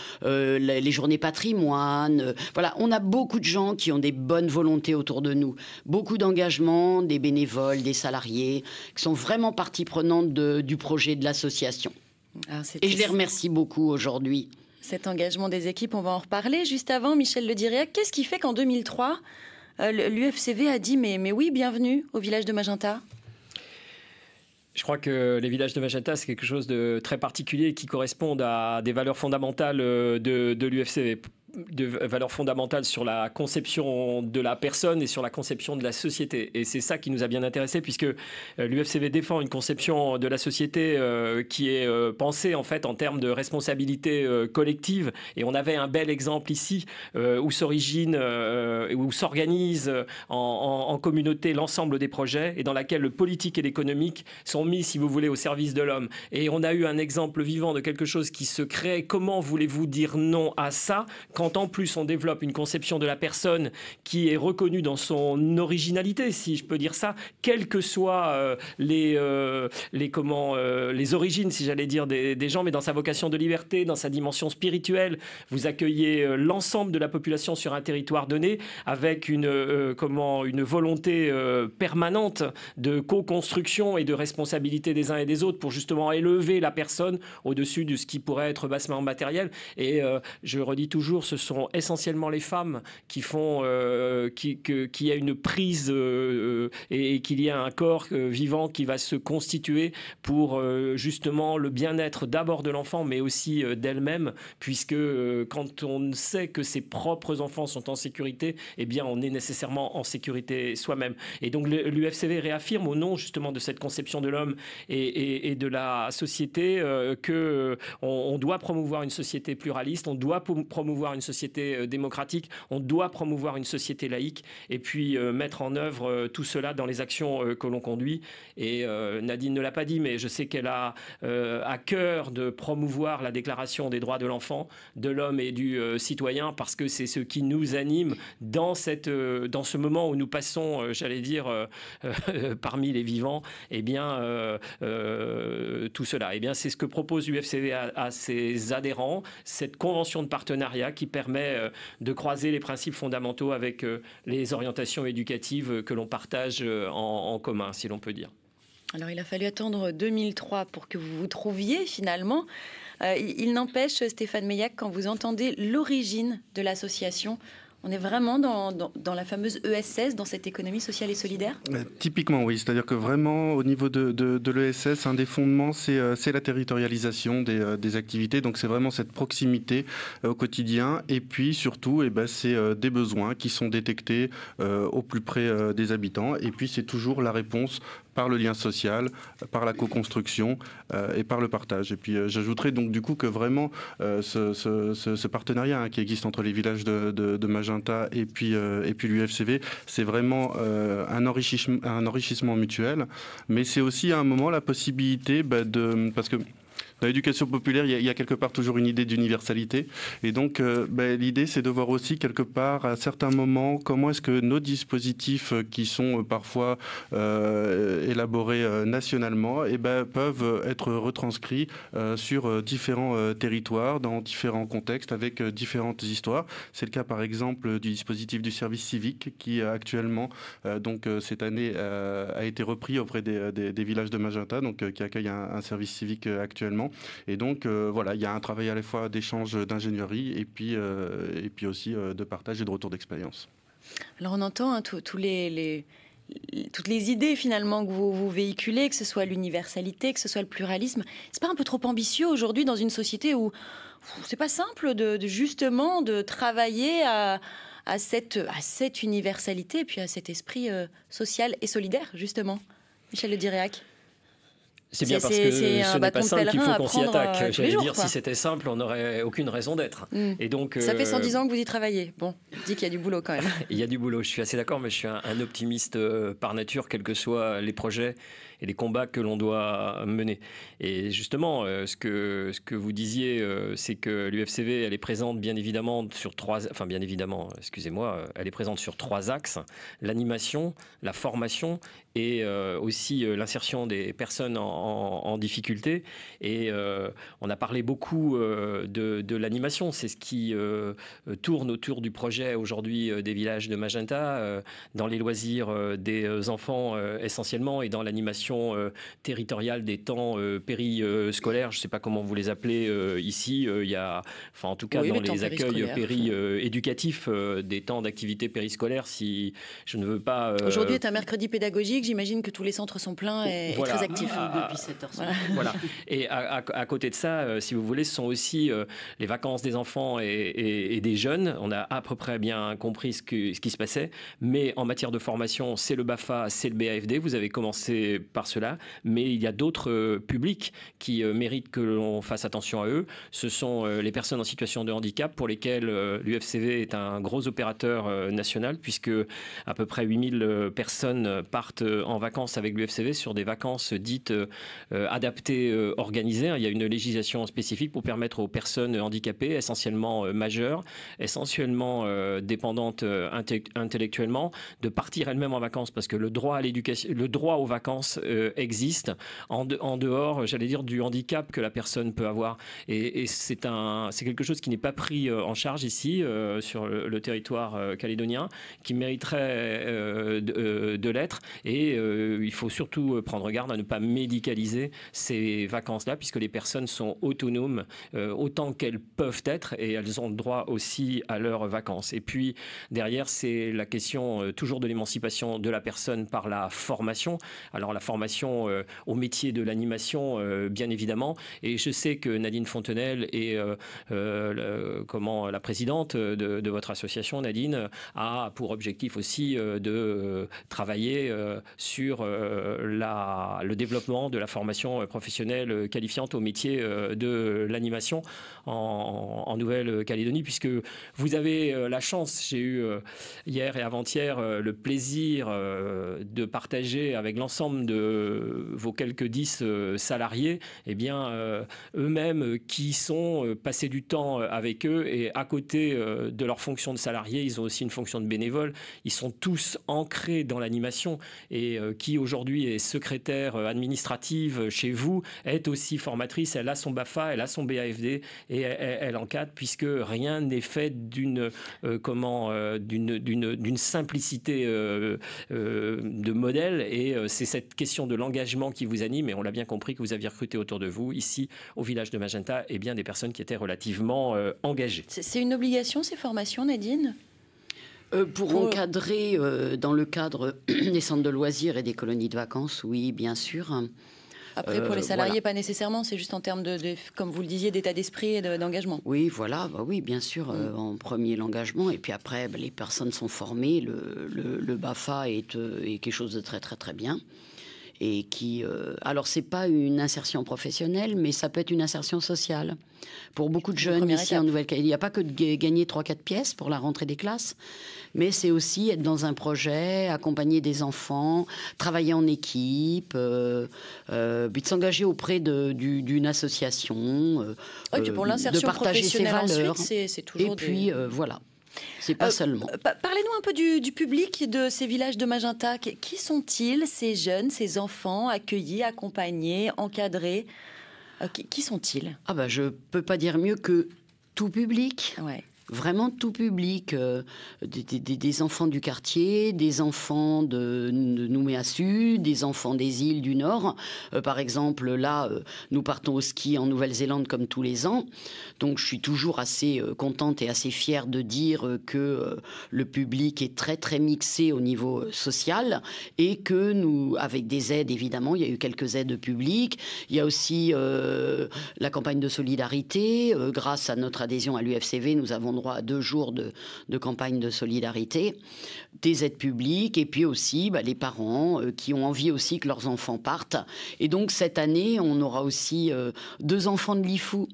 E: les, journées patrimoine. voilà, on a beaucoup de gens qui ont des bonnes volontés autour de nous, beaucoup d'engagement, des bénévoles, des salariés, qui sont vraiment partie prenante du projet de l'association. Ah, Et je les remercie beaucoup aujourd'hui.
D: Cet engagement des équipes, on va
E: en reparler. Juste avant, Michel
D: Le Diriac, qu'est-ce qui fait qu'en 2003, l'UFCV a dit mais oui, bienvenue au village de Magenta
C: je crois que les villages de Magenta, c'est quelque chose de très particulier qui correspond à des valeurs fondamentales euh, de, l'UFCV de valeurs fondamentales sur la conception de la personne et sur la conception de la société. Et c'est ça qui nous a bien intéressé puisque euh, l'UFCV défend une conception de la société euh, qui est euh, pensée en fait en termes de responsabilité collective. Et on avait un bel exemple ici où s'origine, où s'organise en, en communauté l'ensemble des projets et dans laquelle le politique et l'économique sont mis, si vous voulez, au service de l'homme. Et on a eu un exemple vivant de quelque chose qui se crée. Comment voulez-vous dire non à ça quand en plus on développe une conception de la personne qui est reconnue dans son originalité, si je peux dire ça, quelles que soient euh, les, euh, les, comment, euh, les origines, si j'allais dire, des, des, gens, mais dans sa vocation de liberté, dans sa dimension spirituelle. Vous accueillez l'ensemble de la population sur un territoire donné avec une, comment, une volonté permanente de co-construction et de responsabilité des uns et des autres pour justement élever la personne au-dessus de ce qui pourrait être bassement matériel. Et je redis toujours ce sont essentiellement les femmes qui font qu'il euh, qui, y a une prise euh, euh, et, qu'il y a un corps vivant qui va se constituer pour justement le bien-être d'abord de l'enfant, mais aussi d'elle-même, puisque quand on sait que ses propres enfants sont en sécurité, eh bien on est nécessairement en sécurité soi-même. Et donc l'UFCV réaffirme au nom justement de cette conception de l'homme et, de la société que on, on doit promouvoir une société pluraliste, on doit promouvoir une une société euh, démocratique, on doit promouvoir une société laïque et puis euh, mettre en œuvre euh, tout cela dans les actions que l'on conduit. Et Nadine ne l'a pas dit, mais je sais qu'elle a à cœur de promouvoir la déclaration des droits de l'enfant, de l'homme et du citoyen, parce que c'est ce qui nous anime dans, cette, dans ce moment où nous passons, j'allais dire, parmi les vivants, et eh bien, tout cela. Et eh bien, c'est ce que propose l'UFCV à ses adhérents, cette convention de partenariat qui permet euh, de croiser les principes fondamentaux avec euh, les orientations éducatives que l'on partage euh, en, commun, si l'on peut dire.
D: Alors il a fallu attendre 2003 pour que vous vous trouviez finalement. il n'empêche, Stéphane Meillac, quand vous entendez l'origine de l'association, on est vraiment dans, la fameuse ESS, dans cette économie sociale et solidaire
B: euh, Typiquement, oui. C'est-à-dire que vraiment, au niveau de, l'ESS, un des fondements, c'est euh, la territorialisation euh, des, activités. Donc, c'est vraiment cette proximité au quotidien. Et puis, surtout, eh ben, c'est des besoins qui sont détectés au plus près des habitants. Et puis, c'est toujours la réponse par le lien social, par la co-construction euh, et par le partage. Et puis euh, j'ajouterais donc du coup que vraiment euh, ce, partenariat hein, qui existe entre les villages de, Magenta et puis, et puis l'UFCV, c'est vraiment un, enrichissement, mutuel, mais c'est aussi à un moment la possibilité bah, de... Parce que dans l'éducation populaire, il y, a quelque part toujours une idée d'universalité. Et donc, euh, ben, l'idée, c'est de voir aussi quelque part, à certains moments, comment est-ce que nos dispositifs euh, qui sont euh, parfois élaborés nationalement eh ben, peuvent être retranscrits sur différents territoires, dans différents contextes, avec différentes histoires. C'est le cas par exemple du dispositif du service civique qui actuellement, donc cette année, a été repris auprès des, villages de Magenta, donc qui accueillent un service civique actuellement. Et donc, euh, voilà, il y a un travail à la fois d'échange d'ingénierie et puis, euh, et puis aussi euh, de partage et de retour d'expérience.
D: Alors, on entend hein, tous les... toutes les idées finalement que vous, véhiculez, que ce soit l'universalité, que ce soit le pluralisme, c'est pas un peu trop ambitieux aujourd'hui dans une société où c'est pas simple de, justement de travailler à, cette, à cette universalité et puis à cet esprit social et solidaire justement, Michel Le Diréac c'est bien parce que ce n'est pas simple qu'il faut qu'on s'y attaque. Euh, J'allais dire, si
C: c'était simple, on n'aurait aucune raison d'être. Mm. Et donc, Ça fait 110 euh,
D: ans que vous y travaillez. Bon, dit qu'il y a du boulot quand même.
C: Il y a du boulot, je suis assez d'accord, mais je suis un, optimiste euh, par nature, quels que soient les projets et les combats que l'on doit mener. Et justement, euh, ce, que, vous disiez, euh, c'est que l'UFCV, elle est présente bien évidemment sur trois, enfin bien évidemment, excusez-moi, euh, elle est présente sur trois axes, l'animation, la formation et aussi l'insertion des personnes en, difficulté. Et on a parlé beaucoup de, l'animation, c'est ce qui tourne autour du projet aujourd'hui des villages de Magenta, dans les loisirs des enfants essentiellement et dans l'animation euh, territoriale des temps euh, périscolaires, je ne sais pas comment vous les appelez euh, ici, il y a, enfin en tout cas dans les, accueils péri-éducatifs, des temps d'activité périscolaire, si je ne veux pas... Aujourd'hui est
D: un mercredi pédagogique, j'imagine que tous les centres sont pleins et, très actifs. Ah, ah, depuis voilà.
C: Et à, côté de ça, si vous voulez, ce sont aussi les vacances des enfants et, des jeunes. On a à peu près bien compris ce, ce qui se passait. Mais en matière de formation, c'est le BAFA, c'est le BAFD. Vous avez commencé cela, mais il y a d'autres euh, publics qui euh, méritent que l'on fasse attention à eux. Ce sont euh, les personnes en situation de handicap pour lesquelles l'UFCV est un gros opérateur national, puisque à peu près 8000 personnes partent en vacances avec l'UFCV sur des vacances dites adaptées, organisées. Il y a une législation spécifique pour permettre aux personnes handicapées, essentiellement majeures, essentiellement dépendantes intellectuellement, de partir elles-mêmes en vacances, parce que le droit à l'éducation, le droit aux vacances euh, existe en, en dehors, j'allais dire, du handicap que la personne peut avoir. Et, c'est un, c'est quelque chose qui n'est pas pris euh, en charge ici euh, sur le, territoire calédonien, qui mériterait de, de l'être. Et il faut surtout prendre garde à ne pas médicaliser ces vacances-là, puisque les personnes sont autonomes autant qu'elles peuvent être et elles ont droit aussi à leurs vacances. Et puis derrière, c'est la question toujours de l'émancipation de la personne par la formation. Alors la formation formation euh, au métier de l'animation, euh, bien évidemment. Et je sais que Nadine Fontenelle et euh, comment la présidente de, votre association, Nadine, a pour objectif aussi de travailler sur la, le développement de la formation professionnelle qualifiante au métier de l'animation en Nouvelle-Calédonie, puisque vous avez la chance, j'ai eu hier et avant-hier le plaisir de partager avec l'ensemble de euh, vos quelques dix euh, salariés, eh bien, euh, eux-mêmes qui sont passés du temps avec eux et à côté de leur fonction de salarié, ils ont aussi une fonction de bénévole. Ils sont tous ancrés dans l'animation et qui aujourd'hui est secrétaire administrative chez vous est aussi formatrice. Elle a son BAFA, elle a son BAFD et elle, encadre puisque rien n'est fait d'une comment d'une simplicité de modèle et c'est cette question de l'engagement qui vous anime, et on l'a bien compris que vous aviez recruté autour de vous, ici au village de
E: Magenta, et eh bien des personnes qui étaient relativement euh, engagées.
D: C'est une obligation ces formations, Nadine
E: euh, pour encadrer euh, dans le cadre des centres de loisirs et des colonies de vacances, oui, bien sûr. Après, pour les salariés, pas
D: nécessairement, c'est juste en termes de, comme vous le disiez, d'état d'esprit et d'engagement.
E: oui, voilà, bah oui, bien sûr, mm. en premier l'engagement, et puis après, bah, les personnes sont formées, le, BAFA est, quelque chose de très très très bien et qui, n'est euh, alors c'est pas une insertion professionnelle, mais ça peut être une insertion sociale. Pour beaucoup de jeunes ici en Nouvelle-Calédonie, il n'y a pas que de gagner 3-4 pièces pour la rentrée des classes, mais c'est aussi être dans un projet, accompagner des enfants, travailler en équipe, euh, euh, puis de s'engager auprès d'une association, pour de partager ses valeurs. toujours et puis voilà. C'est pas euh, seulement.
D: Parlez-nous un peu du, public de ces villages de Magenta. Qui sont-ils, ces jeunes, ces enfants accueillis, accompagnés, encadrés euh, Qui, sont-ils
E: Ah bah je peux pas dire mieux que tout public. Ouais vraiment tout public, euh, des, enfants du quartier, des enfants de, de Nouméa Sud, des enfants des îles du Nord. Euh, par exemple, là, euh, nous partons au ski en Nouvelle-Zélande comme tous les ans. Donc, je suis toujours assez contente et assez fière de dire que le public est très, très mixé au niveau social et que nous, avec des aides, évidemment, il y a eu quelques aides publiques. Il y a aussi la campagne de solidarité. grâce à notre adhésion à l'UFCV, nous avons à deux jours de, campagne de solidarité, des aides publiques et puis aussi bah, les parents euh, qui ont envie aussi que leurs enfants partent. Et donc cette année, on aura aussi euh, deux enfants de l'IFU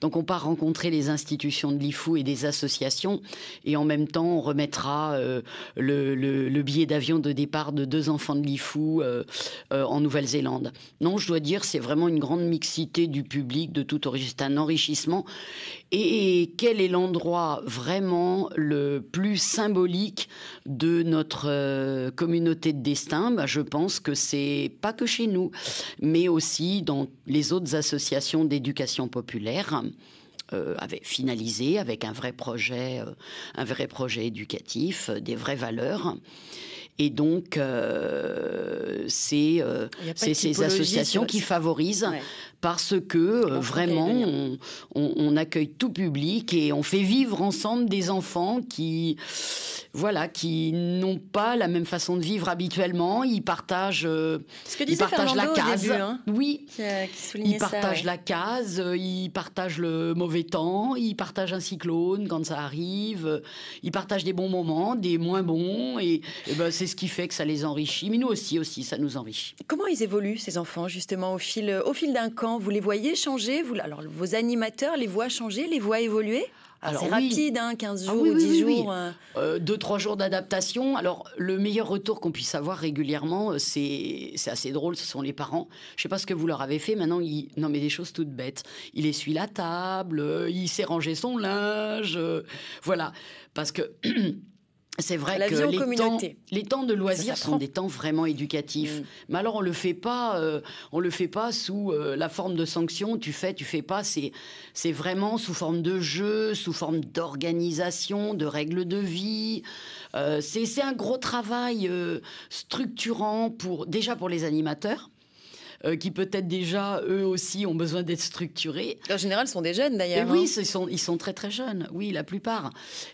E: donc on part rencontrer les institutions de l'IFU et des associations, et en même temps on remettra euh, le, billet d'avion de départ de deux enfants de l'IFU euh, euh, en Nouvelle-Zélande. Non, je dois dire, c'est vraiment une grande mixité du public, de tout c'est un enrichissement. Et, quel est l'endroit vraiment le plus symbolique de notre communauté de destin bah, Je pense que c'est pas que chez nous, mais aussi dans les autres associations d'éducation populaire euh, avait finalisé avec un vrai projet, euh, un vrai projet éducatif, euh, des vraies valeurs. Et donc, c'est ces associations qui favorisent parce que euh, vraiment on, accueille tout public et on fait vivre ensemble des enfants qui voilà qui n'ont pas la même façon de vivre habituellement. Ils partagent, euh, partagent la case,
D: oui, ils partagent la
E: case, ils partagent le mauvais temps, ils partagent un cyclone quand ça arrive, euh, ils partagent des bons moments, des moins bons et, ben, c'est ce qui fait que ça les enrichit. Mais nous aussi aussi ça nous enrichit.
D: Comment ils évoluent ces enfants justement au fil au fil d'un camp vous les voyez changer Alors, vos
E: animateurs les voient changer, les voient évoluer c'est rapide, 15 jours ou 10 jours. Deux, trois jours d'adaptation. Alors, le meilleur retour qu'on puisse avoir régulièrement, euh, c'est assez drôle, ce sont les parents. Je ne sais pas ce que vous leur avez fait, maintenant, non mais des choses toutes bêtes. Il essuie la table, euh, il s'est rangé son linge, euh, voilà. Parce que... C'est vrai que les, Temps, les temps de loisirs sont des temps vraiment éducatifs. Mm. Mais alors on le fait pas, euh, on le fait pas sous euh, la forme de sanctions. Tu fais, tu fais pas. C'est c'est vraiment sous forme de jeu, sous forme d'organisation, de règles de vie. Euh, c'est un gros travail structurant pour déjà pour les animateurs euh, qui peut-être déjà, eux aussi, ont besoin d'être structurés. En général, ce sont des jeunes
D: d'ailleurs. Oui, ils
E: hein. sont, ils sont très très jeunes, oui, la plupart.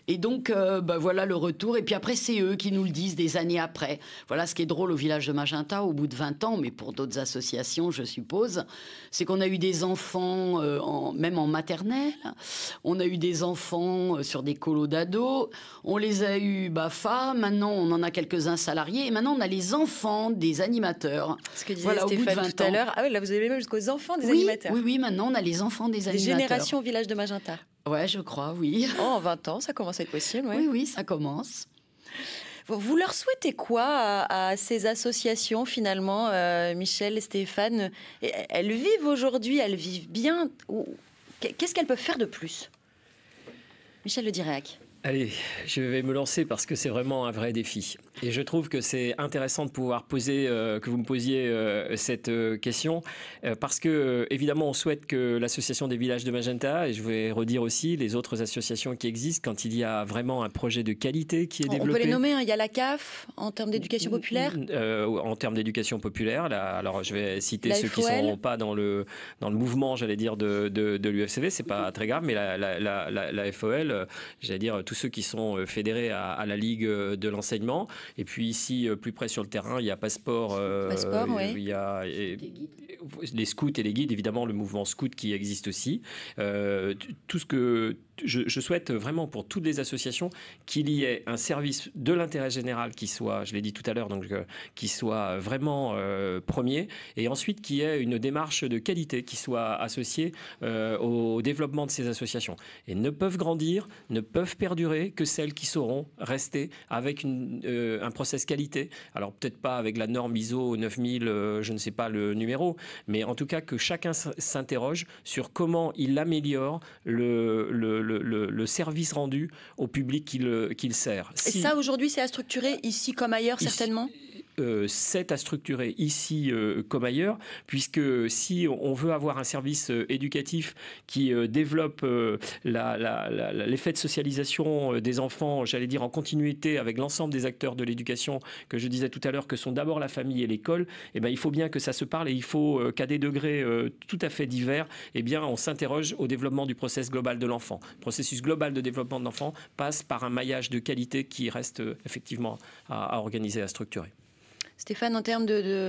E: Et donc, euh, bah, voilà le retour. Et puis après, c'est eux qui nous le disent des années après. Voilà ce qui est drôle au village de Magenta, au bout de 20 ans, mais pour d'autres associations, je suppose, c'est qu'on a eu des enfants, euh, même en maternelle, on a eu des enfants sur des colos d'ados, on les a eu BAFA, maintenant on en a quelques-uns salariés, et maintenant on a les enfants des animateurs. Ce que disait Stéphane au ah oui, là, vous avez même jusqu'aux enfants des animateurs. Oui, oui, maintenant, on a les enfants des, des animateurs. Génération Village de Magenta. Ouais, je crois, oui. Oh, en 20 ans, ça commence à être possible, Oui, oui, ça commence.
D: Vous leur souhaitez quoi à, ces associations finalement, euh, Michel et Stéphane Elles vivent aujourd'hui, elles vivent bien. Qu'est-ce qu'elles peuvent faire de plus Michel Le Dirac.
C: Allez, je vais me lancer parce que c'est vraiment un vrai défi. Et je trouve que c'est intéressant de pouvoir poser, euh, que vous me posiez euh, cette euh, question, parce que évidemment on souhaite que l'association des villages de Magenta, et je vais redire aussi les autres associations qui existent, quand il y a vraiment un projet de qualité qui est développé. On peut les nommer,
D: hein. il y a la CAF en termes d'éducation populaire.
C: en termes d'éducation populaire, alors je vais citer ceux qui ne sont pas dans le, dans le mouvement, j'allais dire, de, de, de l'UFCV, c'est pas mhm. très grave, mais la, FOL, j'allais dire tous ceux qui sont fédérés à la Ligue de l'enseignement, et puis ici, euh, plus près sur le terrain, il y a Passeport, euh, il y a les scouts et les guides, évidemment le mouvement scout qui existe aussi. Euh, tout ce que je, souhaite vraiment pour toutes les associations qu'il y ait un service de l'intérêt général qui soit, je l'ai dit tout à l'heure, donc euh, qui soit vraiment euh, premier, et ensuite qu'il y ait une démarche de qualité qui soit associée euh, au développement de ces associations. Et ne peuvent grandir, ne peuvent perdurer que celles qui sauront rester avec un process qualité. Alors peut-être pas avec la norme ISO 9000, je ne sais pas le numéro, mais en tout cas que chacun s'interroge sur comment il améliore le le, service rendu au public qu'il sert. Et ça,
D: aujourd'hui, c'est à structurer ici comme ailleurs, certainement
C: euh, c'est à structurer ici euh, comme ailleurs, puisque si on veut avoir un service euh, éducatif qui développe l'effet de socialisation des enfants, j'allais dire en continuité avec l'ensemble des acteurs de l'éducation que je disais tout à l'heure, que sont d'abord la famille et l'école, eh ben, il faut bien que ça se parle et il faut qu'à des degrés tout à fait divers, eh bien, on s'interroge au développement du processus global de l'enfant. Le processus global de développement de l'enfant passe par un maillage de qualité qui reste effectivement à organiser, à structurer.
D: Stéphane, en termes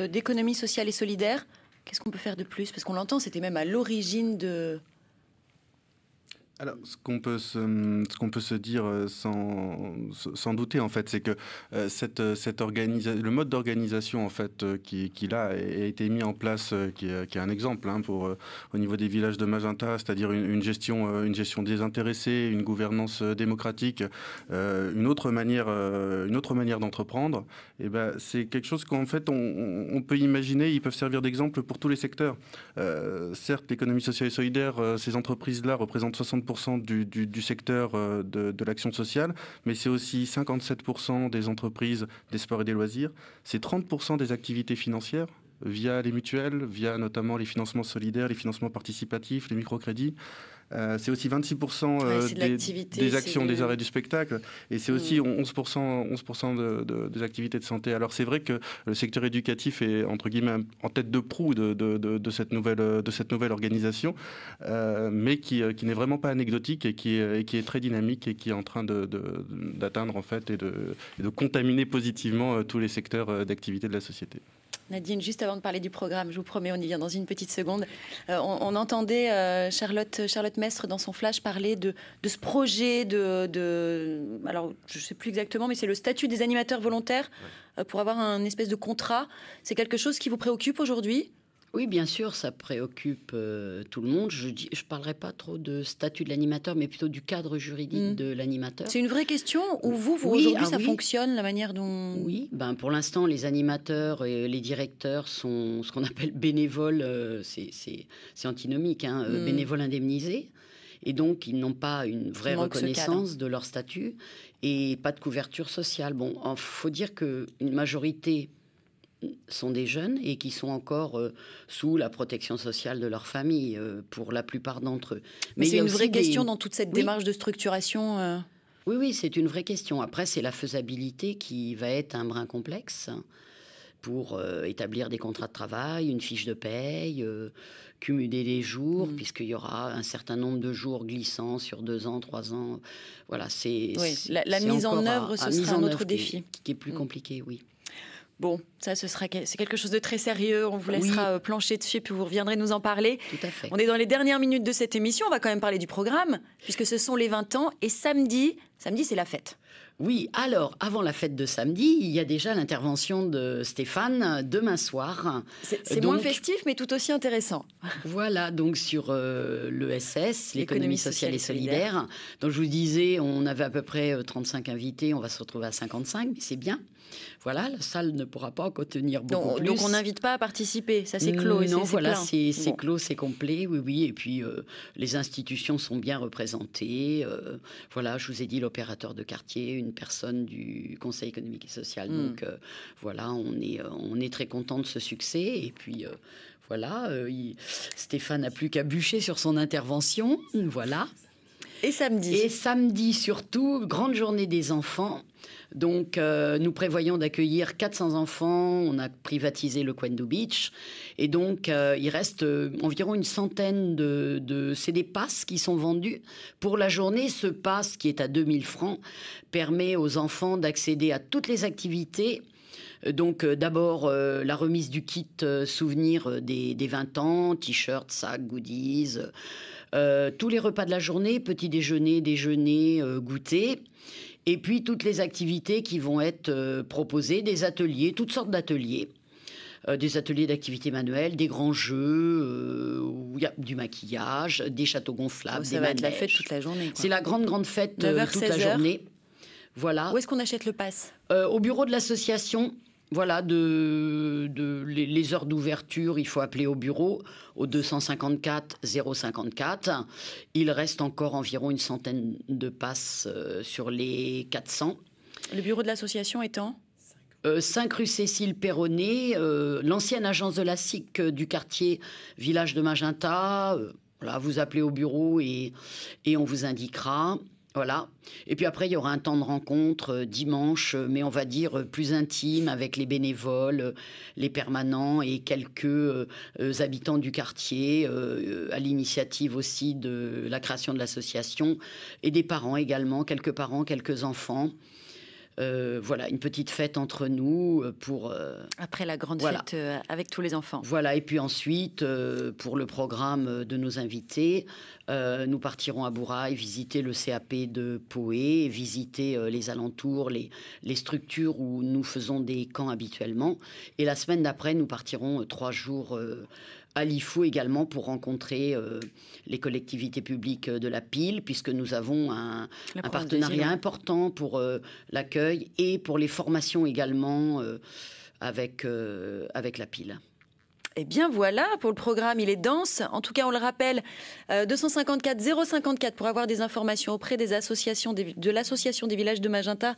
D: d'économie sociale et solidaire, qu'est-ce qu'on peut faire de plus Parce qu'on l'entend, c'était même à l'origine de,
B: alors, ce qu'on peut se, hum, ce qu'on peut se dire euh, sans, sans douter en fait, c'est que euh, cette euh, cette, organisation, le mode d'organisation en fait qui, qui là a été mis en place, qui, qui, est un exemple hein, pour au niveau des villages de Magenta, c'est-à-dire une, gestion, une gestion désintéressée, une gouvernance démocratique, une autre manière, une autre manière d'entreprendre. Et eh ben, c'est quelque chose qu'en fait on, peut imaginer, ils peuvent servir d'exemple pour tous les secteurs. certes, l'économie sociale et solidaire, ces entreprises là représentent 60 du, secteur euh, de, l'action sociale, mais c'est aussi 57% des entreprises des sports et des loisirs, c'est 30% des activités financières via les mutuelles, via notamment les financements solidaires, les financements participatifs, les microcrédits. Euh, c'est aussi 26% euh, des, actions des arrêts du spectacle. Et c'est aussi 11%, mm. des activités de santé. Alors c'est vrai que le secteur éducatif est, entre guillemets, en tête de proue de, cette, nouvelle, de cette nouvelle organisation, euh, mais qui, n'est vraiment pas anecdotique et qui, est, très dynamique et qui est en train d'atteindre, en fait, et de, contaminer positivement tous les secteurs d'activité de la société.
D: Nadine, juste avant de parler du programme, je vous promets, on y vient dans une petite seconde. Euh, on, entendait euh, Charlotte, Charlotte Mestre dans son flash parler de, ce projet de, Alors, je ne sais plus exactement, mais c'est le statut des animateurs volontaires euh, pour avoir un espèce de contrat. C'est quelque chose qui vous
E: préoccupe aujourd'hui oui, bien sûr, ça préoccupe euh, tout le monde. Je ne parlerai pas trop de statut de l'animateur, mais plutôt du cadre juridique hmm. de l'animateur. C'est une vraie
D: question où vous, vous aujourd'hui, ah ça fonctionne, la manière dont... Oui,
E: ben, pour l'instant, les animateurs et les directeurs sont ce qu'on appelle bénévoles, euh, c'est antinomique, hein, euh, hmm. bénévoles indemnisés. Et donc, ils n'ont pas une vraie reconnaissance de leur statut et pas de couverture sociale. Bon, il faut dire qu'une majorité sont des jeunes et qui sont encore euh, sous la protection sociale de leur famille, euh, pour la plupart d'entre eux. Mais, c'est une vraie question dans toute cette démarche de
D: structuration euh.
E: Oui, oui, c'est une vraie question. Après, c'est la faisabilité qui va être un brin complexe pour établir des contrats de travail, une fiche de paye, cumuler les jours, mm. puisqu'il y aura un certain nombre de jours glissants sur deux ans, trois ans. Voilà, c'est... la, mise en œuvre, ce sera un autre défi. Qui, est plus mm. compliqué, oui.
D: Bon, ça, ce sera c'est quelque chose de très sérieux. On vous laissera euh, plancher dessus, puis vous reviendrez nous en parler. Tout à fait. On est dans les dernières minutes de cette émission. On va quand même parler du programme, puisque ce sont les 20 ans. Et samedi, samedi, c'est la fête.
E: Oui, alors, avant la fête de samedi, il y a déjà l'intervention de Stéphane demain soir. C'est moins festif, mais tout aussi intéressant. Voilà, donc sur euh, le SS, l'économie sociale, sociale, et solidaire. Donc, je vous disais, on avait à peu près 35 euh, invités, on va se retrouver à 55, mais c'est bien. Voilà, la salle ne pourra pas contenir beaucoup donc, plus. Donc on n'invite
D: pas à participer, ça c'est clos. Non, voilà, c'est
E: clos, c'est complet, oui, oui. Et puis euh, les institutions sont bien représentées. Euh, voilà, je vous ai dit l'opérateur de quartier, une personne du Conseil économique et social. Hmm. Donc euh, voilà, on est, on est très content de ce succès. Et puis voilà, Stéphane n'a plus qu'à bûcher sur son intervention. Voilà. Et samedi. Et samedi surtout, grande journée des enfants. Donc, euh, nous prévoyons d'accueillir 400 enfants. On a privatisé le Quendo Beach. Et donc, euh, il reste euh, environ une centaine de, de... C'est des passes qui sont vendus. Pour la journée, ce passe, qui est à 2000 francs, permet aux enfants d'accéder à toutes les activités. Donc d'abord la remise du kit souvenir des, des, 20 ans, t-shirts, sacs, goodies, euh, tous les repas de la journée, petit déjeuner, déjeuner, euh, goûter. Et puis toutes les activités qui vont être euh, proposées, des ateliers, toutes sortes d'ateliers. des ateliers d'activités manuelles, des grands jeux, du maquillage, des châteaux gonflables. des va la fête toute la journée. C'est la grande, grande fête toute la journée. Voilà. Où est-ce qu'on achète le passe Au bureau de l'association. Voilà, de, les, heures d'ouverture, il faut appeler au bureau au 254 054. Il reste encore environ une centaine de passes euh, sur les 400. Le bureau de l'association étant 5 euh, rue Cécile Perronnet, euh, l'ancienne agence de la SIC du quartier Village de Magenta. là, vous appelez au bureau et on vous indiquera. Voilà. Et puis après, il y aura un temps de rencontre euh, dimanche, euh, mais on va dire euh, plus intime avec les bénévoles, les permanents et quelques habitants du quartier, à l'initiative aussi de la création de l'association, et des parents également, quelques parents, quelques enfants. Euh, voilà, une petite fête entre nous euh, pour... Euh, Après la grande fête avec tous les enfants. Voilà, et puis ensuite, pour le programme de nos invités, nous partirons à Bouraille visiter le CAP de Poé, visiter les alentours, les, les structures où nous faisons des camps habituellement. Et la semaine d'après, nous partirons trois jours à l'IFO également pour rencontrer euh, les collectivités publiques euh, de la pile, puisque nous avons un, partenariat important pour euh, l'accueil et pour les formations également avec, avec la pile.
D: Eh bien voilà pour le programme, il est dense. En tout cas, on le rappelle, 254 euh, 054 pour avoir des informations auprès des associations de l'association des villages de Magenta.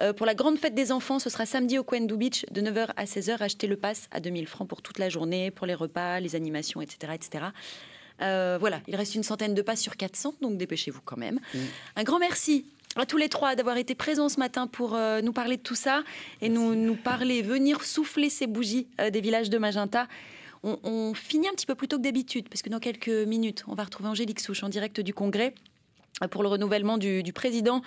D: Euh, pour la grande fête des enfants, ce sera samedi au Quendou Beach de 9h à 16h. Achetez le pass à 2000 francs pour toute la journée, pour les repas, les animations, etc. etc. Euh, voilà, il reste une centaine de passes sur 400, donc dépêchez-vous quand même. Mmh. Un grand merci à tous les trois d'avoir été présents ce matin pour nous parler de tout ça et nous, nous, parler, venir souffler ces bougies des villages de Magenta. On, finit un petit peu plus tôt que d'habitude, parce que dans quelques minutes, on va retrouver Angélique Souche en direct du Congrès euh, pour le renouvellement du, président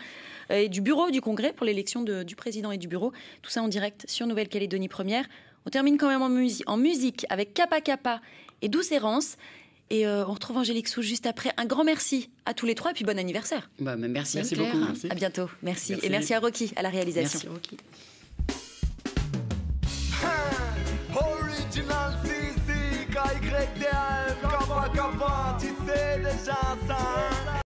D: euh, et du bureau du Congrès, pour l'élection du président et du bureau. Tout ça en direct sur Nouvelle-Calédonie Première. On termine quand même en, musique avec Kappa Kappa et Douce Errance. Et euh, on retrouve Angélique Souche juste après. Un grand merci à tous les trois et puis bon anniversaire.
E: Bah, merci, beaucoup. Merci. À bientôt. Merci. Et merci
D: à Rocky à la réalisation. Merci
A: KYDM, comme Comment, copain, tu sais déjà
E: ça.